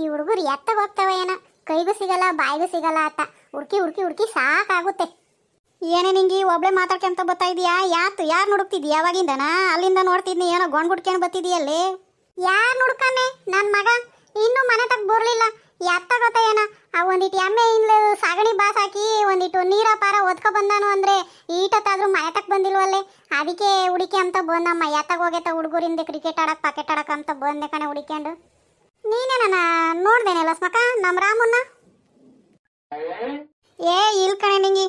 ಈ ಹುಡುಗರು ಎತ್ತ ಹೋಗ್ತವ ಏನ ಕೈಗೂ ಸಿಗಲ್ಲ ಬಾಯಿಗೂ ಸಿಗಲ್ಲ ಅತ್ತ ಹುಡುಕಿ ಹುಡುಕಿ ಹುಡುಕಿ ಸಾಕಾಗುತ್ತೆ ಏನೇ ನಿಂಗೆ ಒಬ್ಳೆ ಮಾತಾಡ್ಕೊಂತ ಬರ್ತಾ ಇದೀಯಾ ಯಾತು ಯಾರು ನುಡುಕ್ತಿದ್ದೀಯ ಯಾವಾಗಿಂದನಾ ಅಲ್ಲಿಂದ ನೋಡ್ತಿದ್ನಿ ಏನೋ ಗೊಂಡ್ ಗುಟ್ಕೊಂಡು ಬತ್ತಿದೀಯಲ್ಲಿ ಯಾರು ನುಡ್ಕಾನೆ ನನ್ನ ಮಗ ಇನ್ನೂ ಮನೆ ತಗ ಬರ್ಲಿಲ್ಲ ಎತ್ತ ಗೊತ್ತ ಏನ ಆ ಒಂದಿಟ್ಟು ಎಮ್ಮೆ ಇಲ್ಲ ಸಾಗಣಿ ಬಾಸ್ ಹಾಕಿ ಒಂದಿಟ್ಟು ನೀರ ಪಾರ ಒದ್ಕೊ ಬಂದಾನು ಅಂದ್ರೆ ಈಟತ್ತಾದ್ರೂ ಮನೆ ತಕ್ ಬಂದಿಲ್ವಲ್ಲೇ ಅದಕ್ಕೆ ಹುಡುಕಿ ಅಂತ ಬಂದಮ್ಮ ಎತ್ತಾಗ ಹೋಗೈತ ಹುಡುಗರಿಂದ ಕ್ರಿಕೆಟ್ ಆಡಕ್ ಪಾಕೆಟ್ ಆಡಕ್ ಅಂತ ಬಂದೆ ಕಣೆ ಹುಡ್ಕೊಂಡು ನೀನೇನ ನೋಡ್ದೇನೆ ಸ್ಮಕ ನಮ್ಮ ರಾಮನ್ನ ಏ ಇಲ್ ಕಣೆ ನಿಂಗಿ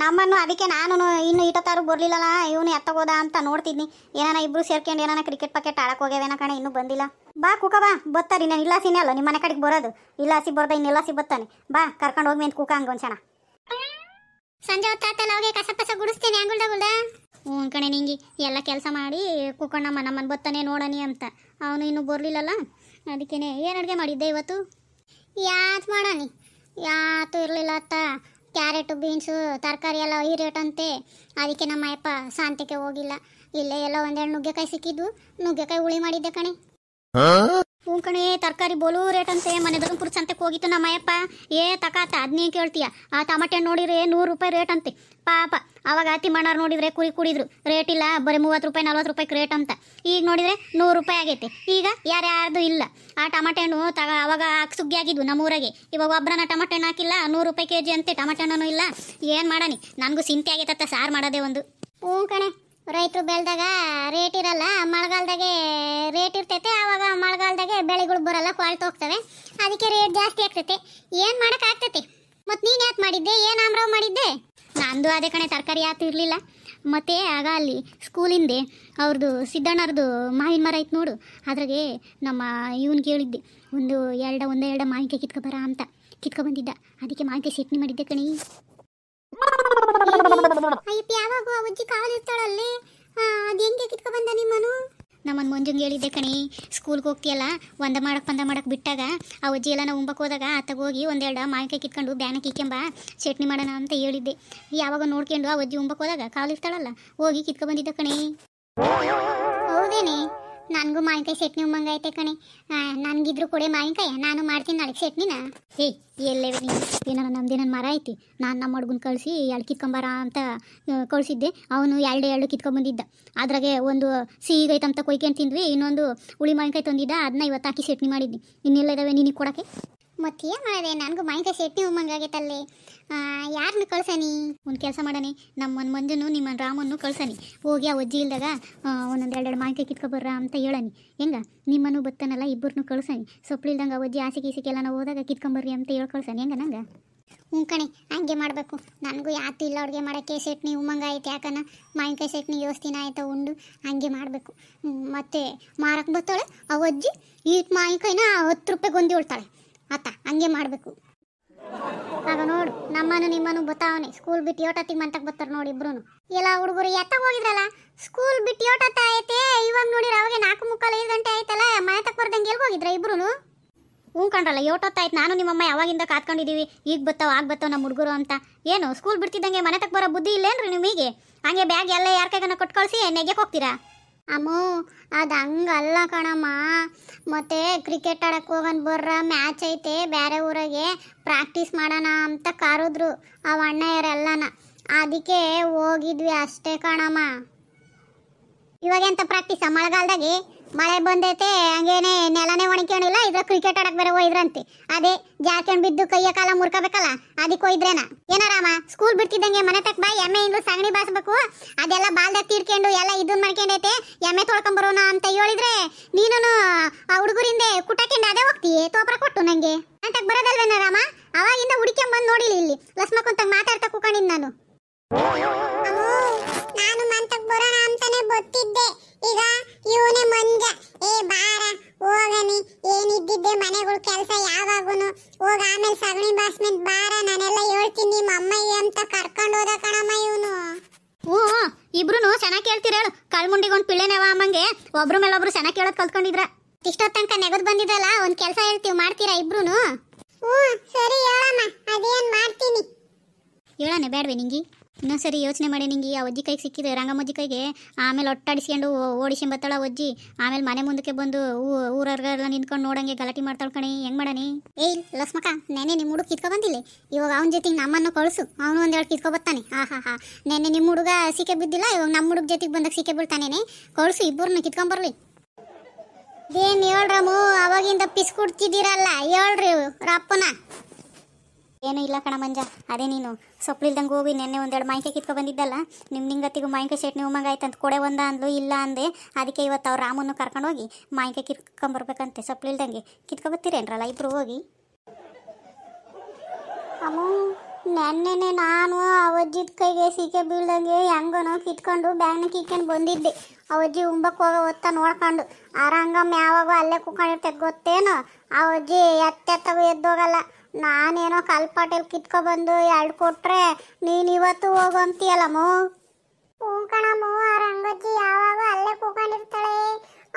ನಮ್ಮನ್ನು ಅದಕ್ಕೆ ನಾನು ಇನ್ನು ಇಟತ್ತಾರು ಬರ್ಲಿಲ್ಲಲ್ಲ ಇವನು ಎತ್ತಗೋದ ಅಂತ ನೋಡ್ತಿದ್ನಿ ಏನಾನ ಇಬ್ರು ಸೇರ್ಕೊಂಡು ಏನಾನ ಕ್ರಿಕೆಟ್ ಪಕೆಟ್ ಆಡಕ್ ಹೋಗ್ಯಾವೇನ ಕಣೆ ಇನ್ನೂ ಬಂದಿಲ್ಲ ಬಾ ಕುಕ ಬಾ ಬತ್ತರಿ ನಾನು ಇಲ್ಲಾಸಿನೇ ಅಲ್ಲ ನಿಮ್ಮ ಮನೆ ಕಡೆಗೆ ಬರೋದು ಇಲ್ಲಾಸಿ ಬರ್ದ ಇಲ್ಲಾಸಿ ಬತ್ತಾನೆ ಬಾ ಕರ್ಕೊಂಡು ಹೋಗಿ ಅಂತ ಕುಕ ಹಂಗೊಂಚಣ ಸಂಜೆ ಹೊತ್ತಾತಲ್ಲ ಹೋಗಿ ಕಸ ಪಸ ಗುಡಿಸ್ತೀನಿ ಹ್ಞೂ ಕಣೆ ನಿಂಗೆ ಎಲ್ಲ ಕೆಲಸ ಮಾಡಿ ನಮ್ಮ ನಮ್ಮನ್ನು ಬತ್ತಾನೆ ನೋಡನಿ ಅಂತ ಅವನು ಇನ್ನೂ ಬರಲಿಲ್ಲಲ್ಲ ಅದಕ್ಕೇನೆ ಏನು ಅಡುಗೆ ಮಾಡಿದ್ದೆ ಇವತ್ತು ಯಾತ್ ಮಾಡೋಣಿ ಯಾತು ಇರಲಿಲ್ಲ ಅತ್ತ ಕ್ಯಾರೆಟು ಬೀನ್ಸು ತರಕಾರಿ ಎಲ್ಲ ಈ ರೇಟ್ ಅಂತೆ ಅದಕ್ಕೆ ನಮ್ಮ ಅಯ್ಯಪ್ಪ ಶಾಂತಿಗೆ ಹೋಗಿಲ್ಲ ಇಲ್ಲೇ ಎಲ್ಲ ಒಂದೆರಡು ನುಗ್ಗೆಕಾಯಿ ಸಿಕ್ಕಿದ್ದು ನುಗ್ಗೆಕಾಯಿ ಹುಳಿ ಮಾಡಿದ್ದೆ ಕಣೆ ಹ್ಞೂ ಕಣೆ ತರಕಾರಿ ಬೋಲು ರೇಟ್ ಅಂತೆ ಮನೆ ಧರ್ಮಪುರ ಹೋಗಿತ್ತು ನಮ್ಮ ಅಯ್ಯಪ್ಪ ಏ ತಕಾತ ಅದನ್ನೇ ಕೇಳ್ತೀಯ ಆ ಟಮಾಟೆ ನೋಡಿದ್ರೆ ನೂರು ರೂಪಾಯಿ ರೇಟ್ ಅಂತೆ ಪಾಪ ಅವಾಗ ಅತಿ ಮಣ್ಣವ್ರು ನೋಡಿದ್ರೆ ಕುರಿ ಕುಡಿದ್ರು ರೇಟ್ ಇಲ್ಲ ಬರೀ ಮೂವತ್ತು ರೂಪಾಯಿ ನಲ್ವತ್ತು ರೂಪಾಯಿ ರೇಟ್ ಅಂತ ಈಗ ನೋಡಿದ್ರೆ ನೂರು ರೂಪಾಯಿ ಆಗೈತೆ ಈಗ ಯಾರ್ಯಾರ್ದು ಇಲ್ಲ ಆ ಟಮಾಟೆ ಹಣ್ಣು ತಗ ಅವಾಗ ಸುಗ್ಗಿ ಆಗಿದ್ವು ನಮ್ಮೂರಾಗೆ ಇವಾಗ ಒಬ್ಬರನ್ನ ಟಮಟೆ ಹಣ್ಣು ಹಾಕಿಲ್ಲ ನೂರು ರೂಪಾಯಿ ಕೆ ಜಿ ಅಂತೆ ಟಮಾಟೆ ಹಣ್ಣು ಇಲ್ಲ ಏನು ಮಾಡಾನಿ ನನಗೂ ಸಿಂತೆ ಆಗೈತತ್ತ ಸಾರು ಮಾಡೋದೇ ಒಂದು ಹ್ಞೂ ಕಣೆ ರೈತರು ಬೆಳೆದಾಗ ರೇಟ್ ಇರಲ್ಲ ಮಳೆಗಾಲದಾಗೆ ರೇಟ್ ಇರ್ತೈತೆ ಆವಾಗ ಮಳೆಗಾಲದಾಗೆ ಬೆಳೆಗಳು ಬರಲ್ಲ ಕ್ವಾಲ್ಟ್ ಹೋಗ್ತವೆ ಅದಕ್ಕೆ ರೇಟ್ ಜಾಸ್ತಿ ಆಗ್ತೈತೆ ಏನು ಮಾಡೋಕ್ಕಾಗ್ತೈತೆ ಮತ್ತು ನೀನು ಯಾಕೆ ಮಾಡಿದ್ದೆ ಏನು ಆಮ್ರಾವ್ ಮಾಡಿದ್ದೆ ನಂದು ಅದೇ ಕಣೆ ತರಕಾರಿ ಯಾತು ಇರಲಿಲ್ಲ ಮತ್ತೆ ಆಗ ಅಲ್ಲಿ ಸ್ಕೂಲಿಂದೆ ಅವ್ರದ್ದು ಸಿದ್ದಣ್ಣರದು ಮಾವಿನ ಮರ ಐತೆ ನೋಡು ಅದ್ರಾಗೆ ನಮ್ಮ ಇವನು ಕೇಳಿದ್ದೆ ಒಂದು ಎರಡು ಒಂದೆರಡು ಎರಡ ಮಾವಿನಕಾಯಿ ಕಿತ್ಕೊಬಾರ ಅಂತ ಕಿತ್ಕೊಬಂದಿದ್ದ ಅದಕ್ಕೆ ಮಾವಿನಕಾಯಿ ಚಟ್ನಿ ಮಾಡಿದ್ದೆ ಕಣಿ ಅಯ್ಯಪ್ಪ ಯಾವಾಗ ಅಜ್ಜಿ ಕಾವಲಿರ್ತಾಳಲ್ಲಿ ಅದು ಹೆಂಗೆ ಕಿತ್ಕೊ ಬಂದ ನಿಮ್ಮನು ನಮ್ಮನ್ನು ಮಂಜುಂಗೆ ಹೇಳಿದ್ದೆ ಕಣಿ ಸ್ಕೂಲ್ಗೆ ಹೋಗ್ತಿಯಲ್ಲ ಒಂದ ಮಾಡಕ್ಕೆ ಪಂದ ಮಾಡಕ್ಕೆ ಬಿಟ್ಟಾಗ ಆ ಅಜ್ಜಿ ಎಲ್ಲ ನಾವು ಉಂಬಕ್ಕೆ ಹೋದಾಗ ಅತ್ತಾಗ ಹೋಗಿ ಒಂದೆರಡು ಮಾವಿನಕಾಯಿ ಕಿತ್ಕೊಂಡು ಬ್ಯಾನಕ್ಕೆ ಇಕ್ಕೆಂಬ ಚಟ್ನಿ ಮಾಡೋಣ ಅಂತ ಹೇಳಿದ್ದೆ ಯಾವಾಗ ನೋಡ್ಕೊಂಡು ಆ ಅಜ್ಜಿ ಉಂಬಕ್ಕೆ ಹೋದಾಗ ಕಾಲಿರ್ತಾಳಲ್ಲ ಹೋಗಿ ಕಿತ್ಕೊ ಬಂದಿದ್ದ ಕಣಿ ಹೌದೇನೆ ನನಗೂ ಮಾವಿನಕಾಯಿ ಚಟ್ನಿ ಉಮ್ಮಂಗ ಐತೆ ಕಣೆ ನನಗಿದ್ರು ಕೊಡೆ ಮಾವಿನಕಾಯಿ ನಾನು ಮಾಡ್ತೀನಿ ನಾಳೆ ಚಟ್ನಿನ ಹೇ ಎಲ್ಲೇ ನೀನು ಏನಾರ ನಮ್ದೇನ ನನ್ನ ಮರ ಐತಿ ನಾನು ನಮ್ಮ ಕಳ್ಸಿ ಕಳಿಸಿ ಎರಡು ಕಿತ್ಕೊಂಬಾರ ಅಂತ ಕಳಿಸಿದ್ದೆ ಅವನು ಎರಡು ಎರಡು ಬಂದಿದ್ದ ಅದ್ರಾಗೆ ಒಂದು ಸಿಹಿಗೈತೆ ಅಂತ ಕೊಯ್ಕೊಂಡು ತಿಂದ್ವಿ ಇನ್ನೊಂದು ಹುಳಿ ಮಾವಿನಕಾಯಿ ತಂದಿದ್ದ ಅದನ್ನ ಇವತ್ತು ಹಾಕಿ ಚಟ್ನಿ ಮಾಡಿದ್ವಿ ಇನ್ನೆಲ್ಲ ಇದಾವೆ ನಿನಗೆ ಕೊಡೋಕ್ಕೆ ಮತ್ತೇನು ಏನು ಮಾಡಿದೆ ನನಗೂ ಮಾಯಿಕಾಯಿ ಸೆಟ್ನಿ ಉಮ್ಮಂಗಾಗೈತಲ್ಲಿ ಯಾರನ್ನ ಕಳ್ಸನಿ ಒಂದು ಕೆಲಸ ಮಾಡನಿ ನಮ್ಮ ಮಂಜುನು ನಿಮ್ಮನ್ನು ರಾಮನ್ನು ಕಳ್ಸನಿ ಹೋಗಿ ಆ ಅಜ್ಜಿ ಇಲ್ದಾಗ ಒಂದೊಂದು ಎರಡೆರಡು ಮಾಯಿಕಾಯಿ ಕಿತ್ಕೊಬರ್ರ ಅಂತ ಹೇಳನಿ ಹೆಂಗ ನಿಮ್ಮನ್ನು ಬತ್ತನಲ್ಲ ಇಬ್ಬರನ್ನು ಕಳ್ಸನಿ ಸೊಪ್ಪು ಆ ಅಜ್ಜಿ ಆಸೆ ಗೀಸಿಗೆಲ್ಲ ನಾವು ಹೋದಾಗ ಕಿತ್ಕೊಂಬರ್ರಿ ಅಂತ ಹೇಳಿ ಕಳ್ಸನಿ ಹೆಂಗ ನಂಗೆ ಹ್ಞೂ ಕಣೆ ಹಂಗೆ ಮಾಡಬೇಕು ನನಗೂ ಯಾತು ಇಲ್ಲ ಅವ್ರಿಗೆ ಮಾಡೋಕ್ಕೆ ಸೆಟ್ನಿ ಉಮ್ಮಂಗ ಐತೆ ಯಾಕನ ಮಾವಿನಕಾಯಿ ಸೆಟ್ನಿ ಯೋಸ್ತಿನ ಆಯ್ತಾ ಉಂಡು ಹಂಗೆ ಮಾಡಬೇಕು ಮತ್ತು ಮಾರಕ್ಕೆ ಬರ್ತಾಳೆ ಆ ಅಜ್ಜಿ ಈ ಮಾವಿನಕಾಯಿನ ಹತ್ತು ರೂಪಾಯಿ ಗೊಂದಿ ಉಳ್ತಾಳೆ ಅತ್ತ ಹಂಗೆ ಮಾಡಬೇಕು ಆಗ ನೋಡು ನಮ್ಮನು ನಿಮ್ಮನು ಬತ್ತಾವನೆ ಸ್ಕೂಲ್ ಬಿಟ್ಟು ಯೋಟತ್ತಿಗೆ ಮಂತಕ್ ಬರ್ತಾರ ನೋಡಿ ಇಬ್ರು ಎಲ್ಲ ಹುಡುಗರು ಎತ್ತ ಹೋಗಿದ್ರಲ್ಲ ಸ್ಕೂಲ್ ಬಿಟ್ಟು ಯೋಟತ್ತ ಐತೆ ಇವಾಗ ನೋಡಿರ ಅವಾಗ ನಾಲ್ಕು ಮುಕ್ಕಾಲು ಐದು ಗಂಟೆ ಆಯ್ತಲ್ಲ ಮನೆ ತಕ್ಕ ಬರ್ದಂಗೆ ಎಲ್ಲಿ ಹೋಗಿದ್ರ ಇಬ್ರು ಹ್ಞೂ ಕಂಡ್ರಲ್ಲ ಯೋಟತ್ತ ಆಯ್ತು ನಾನು ನಿಮ್ಮಮ್ಮ ಯಾವಾಗಿಂದ ಕಾತ್ಕೊಂಡಿದ್ದೀವಿ ಈಗ ಬತ್ತಾವ ಆಗ ಬತ್ತಾವ ನಮ್ಮ ಹುಡುಗರು ಅಂತ ಏನು ಸ್ಕೂಲ್ ಬಿಡ್ತಿದ್ದಂಗೆ ಮನೆ ತಕ್ಕ ಬರೋ ಬುದ್ಧಿ ಇಲ್ಲೇನ್ರಿ ನಿಮಗೆ ಹಂಗೆ ಬ್ಯಾಗ್ ಎಲ್ಲ ಯಾರ ಕೈಗನ ಕೊಟ್ಟು ಕಳಿಸಿ ಹೋಗ್ತೀರಾ ಅಮ್ಮೋ ಅದು ಹಂಗಲ್ಲ ಕಣಮ್ಮ ಮತ್ತೆ ಕ್ರಿಕೆಟ್ ಆಡಕ್ಕೆ ಹೋಗನ್ ಬರ್ರ ಮ್ಯಾಚ್ ಐತೆ ಬೇರೆ ಊರಾಗೆ ಪ್ರಾಕ್ಟೀಸ್ ಮಾಡೋಣ ಅಂತ ಕರೆದ್ರು ಅವ ಅಣ್ಣಯ್ಯರೆಲ್ಲನ ಅದಕ್ಕೆ ಹೋಗಿದ್ವಿ ಅಷ್ಟೇ ಕಣಮ್ಮ ಇವಾಗೆಂತ ಪ್ರಾಕ್ಟೀಸ ಮಳೆಗಾಲದಾಗೆ ಮಳೆ ಬಂದೈತೆ ಹಂಗೇನೆ ನೆಲನೇ ಒಣಕೊಂಡಿಲ್ಲ ಇದ್ರ ಕ್ರಿಕೆಟ್ ಆಡಕ್ ಬೇರೆ ಹೋಯ್ದ್ರಂತೆ ಅದೇ ಜಾರ್ಕೊಂಡ್ ಬಿದ್ದು ಕೈಯ ಕಾಲ ಮುರ್ಕಬೇಕಲ್ಲ ಅದಕ್ಕೆ ಹೋಯ್ದ್ರೇನ ಏನಾರಾಮ ಸ್ಕೂಲ್ ಬಿಡ್ತಿದ್ದಂಗೆ ಮನೆ ತಕ್ಕ ಎಮ್ಮೆ ಇಂದು ಸಗಣಿ ಬಾಸ್ಬೇಕು ಅದೆಲ್ಲ ಬಾಲ್ದ ತೀರ್ಕೊಂಡು ಎಲ್ಲ ಇದನ್ನ ಮಾಡ್ಕೊಂಡೈತೆ ಎಮ್ಮೆ ತೊಳ್ಕೊಂಬರೋಣ ಅಂತ ಹೇಳಿದ್ರೆ ನೀನು ಆ ಹುಡುಗರಿಂದ ಕುಟಕ್ಕಿಂದ ಅದೇ ಹೋಗ್ತೀಯ ತೋಪರ ಕೊಟ್ಟು ನಂಗೆ ಅಂತ ಬರೋದಲ್ವೇನ ರಾಮ ಅವಾಗಿಂದ ಹುಡುಕೊಂಡ್ ಬಂದು ನೋಡಿಲಿ ಇಲ್ಲಿ ಲಸ್ಮಕ್ಕಂತ ಮಾತಾಡ್ತಾ ಕುಕೊಂಡಿದ್ ನಾನು ನಾನು ಮಂತಕ್ಕೆ ಬರೋಣ ಅಂತಾನೆ ಗೊತ್ತಿದ್ದೆ ಈಗ ಇವನೇ ಮಂಜ ಏ ಬಾರ ಹೋಗನಿ ಏನಿದ್ದಿದ್ದೆ ಮನೆಗಳ ಕೆಲಸ ಯಾವಾಗೂನು ಹೋಗ ಆಮೇಲೆ ಸಗಣಿ ಬಾಸ್ಮೆಂಟ್ ಬಾರ ನಾನೆಲ್ಲ ಹೇಳ್ತೀನಿ ನಿಮ್ಮ ಅಮ್ಮಯ್ಯ ಅಂತ ಕರ್ಕೊಂಡು ಹೋದ ಇವನು ಓ ಇಬ್ರು ಚೆನ್ನಾಗಿ ಕೇಳ್ತೀರ ಹೇಳು ಕಳ್ಮುಂಡಿಗೊಂದು ಪಿಳ್ಳೆನವ ಅಮ್ಮಂಗೆ ಒಬ್ರು ಮೇಲೆ ಒಬ್ರು ಚೆನ್ನಾಗಿ ಕೇಳೋದು ಕಲ್ತ್ಕೊಂಡಿದ್ರ ಇಷ್ಟೊತ್ತು ತನಕ ನೆಗದ್ ಬಂದಿದ್ರಲ್ಲ ಒಂದು ಕೆಲಸ ಹೇಳ್ತೀವಿ ಮಾಡ್ತೀರಾ ಇಬ್ರುನು ಹ್ಞೂ ಸರಿ ಹೇಳಮ್ಮ ಅದೇನ್ ಮಾಡ್ತೀನಿ ಹೇಳೋಣ ಬೇಡವೆ ನಿಂಗಿ ಸರಿ ಯೋಚನೆ ಮಾಡಿ ನಿಂಗೆ ಆ ಅಜ್ಜಿ ಕೈಗೆ ಸಿಕ್ಕಿದೆ ರಂಗಮ್ಮಜ್ಜಿ ಕೈಗೆ ಆಮೇಲೆ ಒಟ್ಟಾಡಿಸ್ಕೊಂಡು ಬತ್ತಳ ಒಜ್ಜಿ ಆಮೇಲೆ ಮನೆ ಮುಂದಕ್ಕೆ ಬಂದು ಊರಲ್ಲ ನಿಂತ್ಕೊಂಡು ನೋಡಂಗೆ ಗಲಾಟಿ ಮಾಡ್ತಾಳ್ ಕಣಿ ಹೆಂಗ್ ಮಾಡಣಿ ಏಯ್ ಲಸ್ಮಕ ನೆನೆ ನಿಮ್ಮ ಹುಡುಗ ಕಿತ್ಕೊ ಬಂದಿಲ್ಲ ಇವಾಗ ಅವನ ಜೊತೆ ನಮ್ಮನ್ನು ಕಳಿಸು ಅವನು ಒಂದೆರಡು ಕಿತ್ಕೊ ಬರ್ತಾನೆ ಹಾ ಹಾ ಹಾ ನೆನೆ ನಿಮ್ಮ ಹುಡುಗ ಸಿಕ್ಕೆ ಬಿದ್ದಿಲ್ಲ ಇವಾಗ ನಮ್ಮ ಹುಡುಗ ಜೊತೆಗೆ ಬಂದಾಗ ಸಿಕ್ಕೆ ಬೀಳ್ತಾನೇನೆ ಕಳಿಸು ಇಬ್ಬರನ್ನ ಕಿತ್ಕೊಂಬರ್ಲಿ ಏನ್ ಹೇಳ್ರಮ್ಮು ಅವಾಗಿಂದ ಪಿಸ್ ಕುಡ್ತಿದ್ದೀರಲ್ಲ ಹೇಳ್ರಿ ಅಪ್ಪನ ಏನೂ ಇಲ್ಲ ಕಣ ಮಂಜ ಅದೇ ನೀನು ಸೊಪ್ಲಿಲ್ದಂಗೆ ಹೋಗಿ ನೆನ್ನೆ ಒಂದೆರಡು ಮಾಯಿಕಾಯಿ ಕಿತ್ಕೊ ಬಂದಿದ್ದಲ್ಲ ನಿಮ್ಮ ನಿಂಗತ್ತಿಗೂ ಮಾಯಿಕಾಯಿ ನೀವು ಉಮಂಗ ಆಯ್ತಂತ ಕೊಡೆ ಒಂದ ಅಂದ್ಲು ಇಲ್ಲ ಅಂದೆ ಅದಕ್ಕೆ ಇವತ್ತು ಅವ್ರು ರಾಮನ್ನು ಕರ್ಕೊಂಡೋಗಿ ಮಾಯಿಕಾಯಿ ಕಿತ್ಕೊಂಬರ್ಬೇಕಂತೆ ಸೊಪ್ಲಿಲ್ದಂಗೆ ಕಿತ್ಕೊಬತ್ತೀರೇನ್ರಲ್ಲ ಇಬ್ರು ಹೋಗಿ ಅಮ್ಮ ನೆನ್ನೆನೆ ನಾನು ಅವಜ್ಜಿದ ಕೈಗೆ ಸೀಕೆ ಬೀಳ್ದಂಗೆ ಹೆಂಗನೋ ಕಿತ್ಕೊಂಡು ಬ್ಯಾಗ್ನ ಕಿತ್ಕೊಂಡು ಬಂದಿದ್ದೆ ಅವಜ್ಜಿ ಉಂಬಕ್ಕೆ ಹೋಗೋ ಹೊತ್ತ ನೋಡ್ಕೊಂಡು ಆರಂಗಮ್ಮ ಯಾವಾಗೋ ಅಲ್ಲೇ ಕೂಕೊಂಡಿರ್ತೈತೆ ಗೊತ್ತೇನು ಅವಜ್ಜಿ ಎತ್ತೆತ್ತಗೂ ಎದ್ದೋಗಲ್ಲ ನಾನೇನೋ ಕಲ್ ಪಾಟೀಲ್ ಕಿತ್ಕೊ ಬಂದು ಎರಡು ಕೊಟ್ರೆ ನೀನ್ ಇವತ್ತು ಹೋಗು ಅಂತೀಯಲ್ಲಮ್ಮ ಕೂಕಣಮ್ಮ ಆ ರಂಗಜ್ಜಿ ಯಾವಾಗ ಅಲ್ಲೇ ಕೂಕೊಂಡಿರ್ತಾಳೆ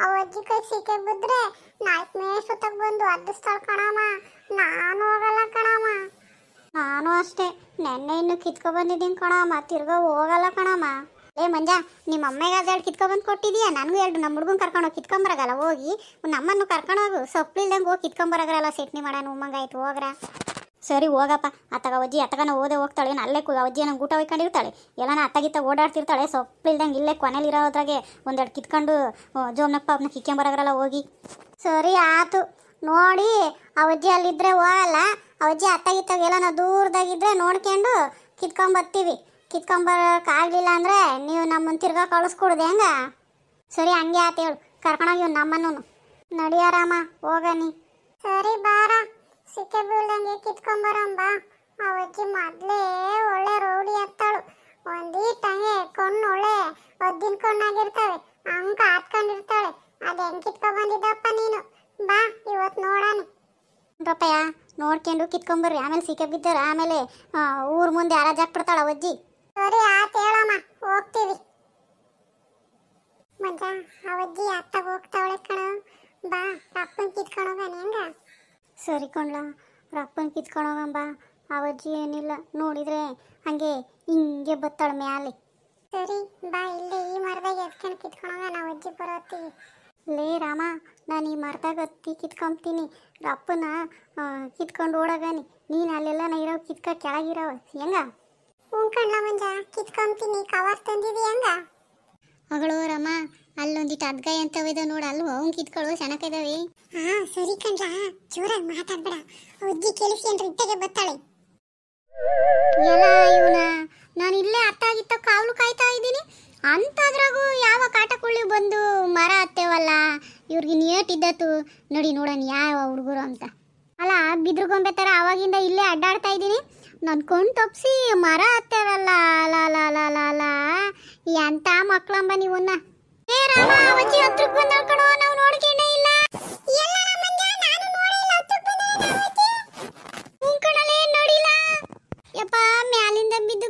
ಅವ ಅಜ್ಜಿ ಕೈ ಸಿಕ್ಕೆ ಬಿದ್ರೆ ನಾಲ್ಕು ಮೇಲೆ ಬಂದು ಅದ್ದಿಸ್ತಾಳೆ ಕಣಮ್ಮ ನಾನು ಹೋಗಲ್ಲ ಕಣಮ್ಮ ನಾನು ಅಷ್ಟೇ ನೆನ್ನೆ ಇನ್ನು ಕಿತ್ಕೊ ಬಂದಿದ್ದೀನಿ ಕಣಮ್ಮ ತಿರ್ಗ ಹೋಗಲ್ಲ ಕಣಮ್ಮ ಮಂಜ ನಿಮ್ಮ ಅದು ಎರಡು ಕಿತ್ಕೊಂಡ್ಬಂದು ಕೊಟ್ಟಿದೀಯಾ ನನಗೂ ಎರಡು ನಮ್ಮ ಹುಡುಗನ ಕರ್ಕೊಂಡು ಹೋಗಿ ಕಿತ್ಕೊಂಬರಗಲ್ಲ ಹೋಗಿ ನಮ್ಮನ್ನು ಕರ್ಕೊಂಡು ಹೋಗು ಸೊಪ್ಪಿಲ್ದಂಗೆ ಹೋಗಿ ಕಿತ್ಕೊಂಬರಗ್ರಲ್ಲ ಸೆಟ್ನಿ ಮಾಡೋಣ ಆಯ್ತು ಹೋಗ್ರ ಸರಿ ಹೋಗಪ್ಪ ಅತ್ತಗ ಅಜ್ಜಿ ಅತ್ತಗನ ಓದೇ ಹೋಗ್ತಾಳೆ ಅಲ್ಲೇ ಅಜ್ಜಿ ನಂಗೆ ಊಟ ಒಯ್ಕೊಂಡಿರ್ತಾಳೆ ಎಲ್ಲನ ಅತ್ತಗಿತ್ತ ಓಡಾಡ್ತಿರ್ತಾಳೆ ಸೊಪ್ಪಿಲ್ದಂಗೆ ಇಲ್ಲೇ ಕೊನೆಲಿರೋದ್ರಾಗೆ ಒಂದೆರಡು ಕಿತ್ಕೊಂಡು ಜೋಮ್ನಪ್ಪ ಅವನ್ನ ಕಿಕ್ಕೊಂಬರಗ್ರಲ್ಲ ಹೋಗಿ ಸರಿ ಆತು ನೋಡಿ ಅವಜ್ಜಿ ಅಲ್ಲಿದ್ದರೆ ಹೋಗಲ್ಲ ಅವಜ್ಜಿ ಅತ್ತಗಿತ್ತಾಗ ಎಲ್ಲನ ದೂರದಾಗಿದ್ರೆ ನೋಡ್ಕೊಂಡು ಬರ್ತೀವಿ ಆಗಲಿಲ್ಲ ಅಂದರೆ ನೀವು ನಮ್ಮನ್ನು ತಿರ್ಗಾ ಕಳಿಸ್ಕೊಡ್ದೆ ಹೆಂಗ ಸರಿ ಹಂಗೆ ಆತ ಹೇಳು ಕರ್ಕೊಂಡೋಗಿ ನಮ್ಮನ್ನು ನಡಿಯೋ ರಾಮ ಹೋಗನಿ ಸರಿ ಬಾರ ಸಿಕ್ಕೆ ಬೀಳ್ದಂಗೆ ಕಿತ್ಕೊಂಬರಂಬ ಅವಜ್ಜಿ ಮೊದಲೇ ಒಳ್ಳೆ ರೌಡಿ ಒಂದೀ ಒಂದೀಟಂಗೆ ಕಣ್ಣು ಒಳ್ಳೆ ಒದ್ದಿನ ಕಣ್ಣಾಗಿರ್ತವೆ ಹಂಗೆ ಹಾತ್ಕೊಂಡಿರ್ತಾಳೆ ಅದು ಹೆಂಗೆ ಕಿತ್ಕೊಂಬಂದಿದ್ದಪ್ಪ ನೀನು ಬಾ ಇವತ್ತು ನೋಡೋಣ ರೂಪಾಯ ನೋಡ್ಕೊಂಡು ಕಿತ್ಕೊಂಬರ್ರಿ ಆಮೇಲೆ ಸಿಕ್ಕ ಬಿದ್ದಾರ ಆಮೇಲೆ ಊರ ಮುಂದೆ ಅರಾಜಾಕ್ಬಿಡ್ತಾಳ ಅಜ್ಜಿ ಅವಜ್ಜಿ ಅತ್ತಾಗ ಹೋಗ್ತಾವಳೆ ಕಣ ಬಾ ರಪ್ಪನ್ ಕಿತ್ಕೊಂಡೋಗಣ ಹೆಂಗ ಸರಿ ಕೊಂಡ್ಲಾ ರಪ್ಪನ್ ಕಿತ್ಕೊಂಡೋಗಣ ಬಾ ಅವಜ್ಜಿ ಏನಿಲ್ಲ ನೋಡಿದ್ರೆ ಹಂಗೆ ಹಿಂಗೆ ಬತ್ತಾಳ ಮ್ಯಾಲೆ ಸರಿ ಬಾ ಇಲ್ಲೇ ಈ ಮರದಾಗ ಎತ್ಕೊಂಡು ಕಿತ್ಕೊಂಡೋಗ ನಾವು ಅಜ್ಜಿ ಬರೋತ್ತೀವಿ ಲೇ ರಾಮ ನಾನು ಈ ಮರದಾಗ ಹತ್ತಿ ಕಿತ್ಕೊಂತೀನಿ ರಪ್ಪನ ಕಿತ್ಕೊಂಡು ಓಡಾಗನಿ ನೀನು ಅಲ್ಲೆಲ್ಲ ನೈರೋ ಕಿತ್ಕ ಕೆಳಗಿರೋ ಹೆಂಗ ಉಂಕಣ್ಣ ಮಂಜ ಕಿತ್ಕೊಂಬ್ತೀನಿ ಕವರ್ ತಂದಿದಿ ಹೆಂಗ ಮಗಳು ರಮ ಅಲ್ಲೊಂದಿಟ್ಟು ಅದ್ಗಾಯ ಅಂತವಿದ ನೋಡ ಅಲ್ವ ಅವ್ನ್ ಕಿತ್ಕೊಳ್ಳು ಚೆನ್ನಾಗಿದಾವೆ ಹಾ ಸರಿ ಕಣ್ರ ಚೂರ ಮಾತಾಡ್ಬೇಡ ಉಜ್ಜಿ ಕೇಳಿಸ್ಕೊಂಡ್ರೆ ಇತ್ತಗೆ ಬತ್ತಾಳೆ ನಾನು ಇಲ್ಲೇ ಅತ್ತಾಗಿತ್ತ ಕಾವಲು ಕಾಯ್ತಾ ಇದ್ದೀನಿ ಅಂತಾದ್ರಾಗೂ ಯಾವ ಕಾಟ ಕುಳ್ಳಿ ಬಂದು ಮರ ಹತ್ತೇವಲ್ಲ ಇವ್ರಿಗೆ ಇದ್ದತ್ತು ನೋಡಿ ನೋಡೋಣ ಯಾವ ಹುಡುಗರು ಅಂತ ಅಲ್ಲ ಬಿದ್ರುಗೊಂಬೆ ಥರ ಅವಾಗಿಂದ ಇಲ್ಲೇ ಅಡ್ಡಾಡ್ತಾ ಇದ್ದೀನಿ ನನ್ನ ತಪ್ಸಿ ತಪ್ಪಿಸಿ ಮರ ಹತ್ತಾರಲ್ಲ ಅಲ್ಲ ಎಂತ ಮಕ್ಕಳಂಬ ನೀವನ್ನ ಏ ರಾಮ ಅವಜ್ಜಿ ಹತ್ರಕ್ಕೆ ಕಣೋ ನಾವು ಇಲ್ಲ ಬಿದ್ದು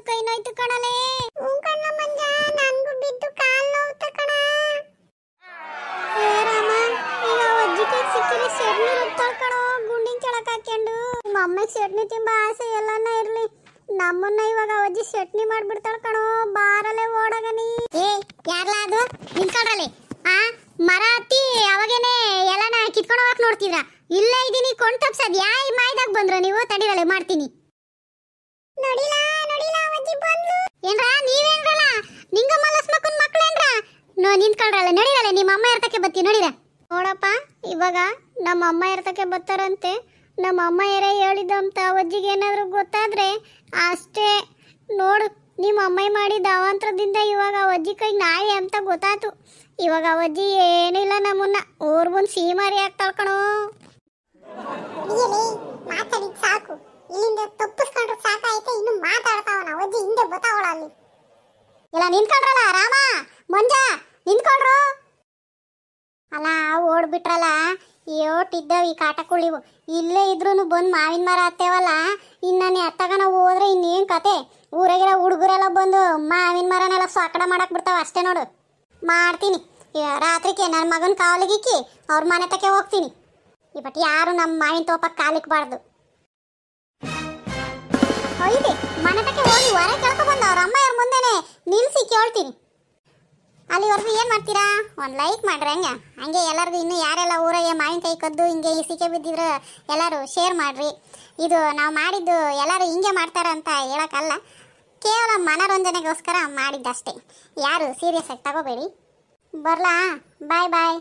ಸೆಡ್ನಿ ಕೆಳಕ್ ಹಾಕ್ಯಂಡು ನಿಮ್ಮ ಅಮ್ಮಗೆ ಸೆಡ್ನಿ ಆಸೆ ಎಲ್ಲ ನಮ್ಮನ್ನ ಇವಾಗ ಅಜ್ಜಿ ಚಟ್ನಿ ಮಾಡ್ಬಿಡ್ತಾಳ ಕಣೋ ಬಾರಲೆ ಓಡಗನಿ ಏ ಯಾರ್ಲ ಅದು ನಿಂತ್ಕೊಂಡ್ರಲ್ಲಿ ಆ ಮರ ಹತ್ತಿ ಅವಾಗೇನೆ ಎಲ್ಲನ ಕಿತ್ಕೊಂಡು ಹೋಗಕ್ ನೋಡ್ತಿದ್ರ ಇಲ್ಲ ಇದೀನಿ ಕೊಂಡ್ ತಪ್ಸದ್ ಯಾ ಈ ಮಾಯ್ದಾಗ ಬಂದ್ರ ನೀವು ತಡಿರಲೆ ಮಾಡ್ತೀನಿ ನೋಡಿಲ್ಲ ಏನ್ರ ನೀವೇನ್ರಲ್ಲ ನಿಂಗಮ್ಮ ಲಸ್ಮಕ್ಕನ್ ಮಕ್ಕಳೇನ್ರ ನೋ ನಿಂತ್ಕೊಂಡ್ರಲ್ಲ ನಡಿರಲ್ಲ ನಿಮ್ಮ ಅಮ್ಮ ಇರ್ತಕ್ಕೆ ಬತ್ತಿ ನೋಡಿರ ನೋಡಪ್ಪ ಇವಾಗ ನಮ್ಮ ಅಮ್ಮ ಇರ್ತಕ್ಕೆ ಬತ್ತಾರಂತೆ ನಮ್ಮ ಅಮ್ಮ ಯಾರೇ ಹೇಳಿದ್ದು ಅಂತ ಅಜ್ಜಿಗೆ ಏನಾದರೂ ಗೊತ್ತಾದರೆ ಅಷ್ಟೇ ನೋಡು ನಿಮ್ಮ ಅಮ್ಮ ಮಾಡಿದ ಅವಾಂತರದಿಂದ ಇವಾಗ ಅಜ್ಜಿ ಕೈ ನಾಯಿ ಅಂತ ಗೊತ್ತಾಯ್ತು ಇವಾಗ ಅಜ್ಜಿ ಏನಿಲ್ಲ ನಮ್ಮನ್ನ ಊರ್ ಬಂದು ಸೀಮಾರಿ ಯಾಕೆ ತಳ್ಕಣೋ ಮಾತಾಡಿದ ಸಾಕು ಇಲ್ಲಿಂದ ತಪ್ಪಿಸ್ಕೊಂಡ್ರೆ ಸಾಕಾಯ್ತು ಇನ್ನು ಮಾತಾಡ್ತಾವನ ಅವಜ್ಜಿ ಹಿಂದೆ ಬತ್ತಾವಳ ಅಲ್ಲಿ ಇಲ್ಲ ನಿಂತ್ಕೊಂಡ್ರಲ್ಲ ರಾಮ ಮಂಜ ನಿಂತ್ಕೊಂಡ್ರು ಅಲ್ಲ ಓಡ್ಬಿಟ್ರಲ್ಲ ಏಟಿದ್ದಾವ ಈ ಕಾಟಕುಳಿವು ಇಲ್ಲೇ ಇದ್ರೂ ಬಂದು ಮಾವಿನ ಮರ ಹತ್ತೇವಲ್ಲ ಇನ್ನು ನಾನು ಎತ್ತಾಗ ನಾವು ಹೋದ್ರೆ ಇನ್ನೇನು ಕತೆ ಊರಾಗಿರೋ ಹುಡುಗರೆಲ್ಲ ಬಂದು ಮಾವಿನ ಮರನೆಲ್ಲ ಸಾಕಡ ಮಾಡಕ್ ಬಿಡ್ತಾವ ಅಷ್ಟೇ ನೋಡು ಮಾಡ್ತೀನಿ ರಾತ್ರಿಗೆ ನನ್ನ ಮಗನ ಕಾವಲಿಗಿಕ್ಕಿ ಅವ್ರ ಮನೆ ತಕ್ಕೆ ಹೋಗ್ತೀನಿ ಇವತ್ತು ಯಾರು ನಮ್ಮ ಮಾವಿನ ತೋಪಕ್ಕೆ ಕಾಲಿಕ್ಬಾರ್ದು ಮನೆ ತಕ್ಕೆ ಹೋಗಿ ಹೊರಗೆ ಬಂದ ಅವ್ರ ಅಮ್ಮ ಯಾರ ಮುಂದೆನೆ ನಿಲ್ಸಿ ಕೇಳ್ತೀನಿ ಅಲ್ಲಿವರೆಗೂ ಏನು ಮಾಡ್ತೀರಾ ಒಂದು ಲೈಕ್ ಮಾಡ್ರಿ ಹಂಗೆ ಹಂಗೆ ಎಲ್ಲರಿಗೂ ಇನ್ನೂ ಯಾರೆಲ್ಲ ಊರಾಗೆ ಮಾವಿನಕಾಯಿ ಕದ್ದು ಹಿಂಗೆ ಈ ಸಿಕ್ಕೆ ಬಿದ್ದಿದ್ರೆ ಎಲ್ಲರೂ ಶೇರ್ ಮಾಡಿರಿ ಇದು ನಾವು ಮಾಡಿದ್ದು ಎಲ್ಲರೂ ಹಿಂಗೆ ಮಾಡ್ತಾರೆ ಅಂತ ಹೇಳೋಕ್ಕಲ್ಲ ಕೇವಲ ಮನೋರಂಜನೆಗೋಸ್ಕರ ಮಾಡಿದ್ದಷ್ಟೇ ಯಾರು ಸೀರಿಯಸ್ ಆಗಿ ತಗೋಬೇಡಿ ಬರಲಾ ಬಾಯ್ ಬಾಯ್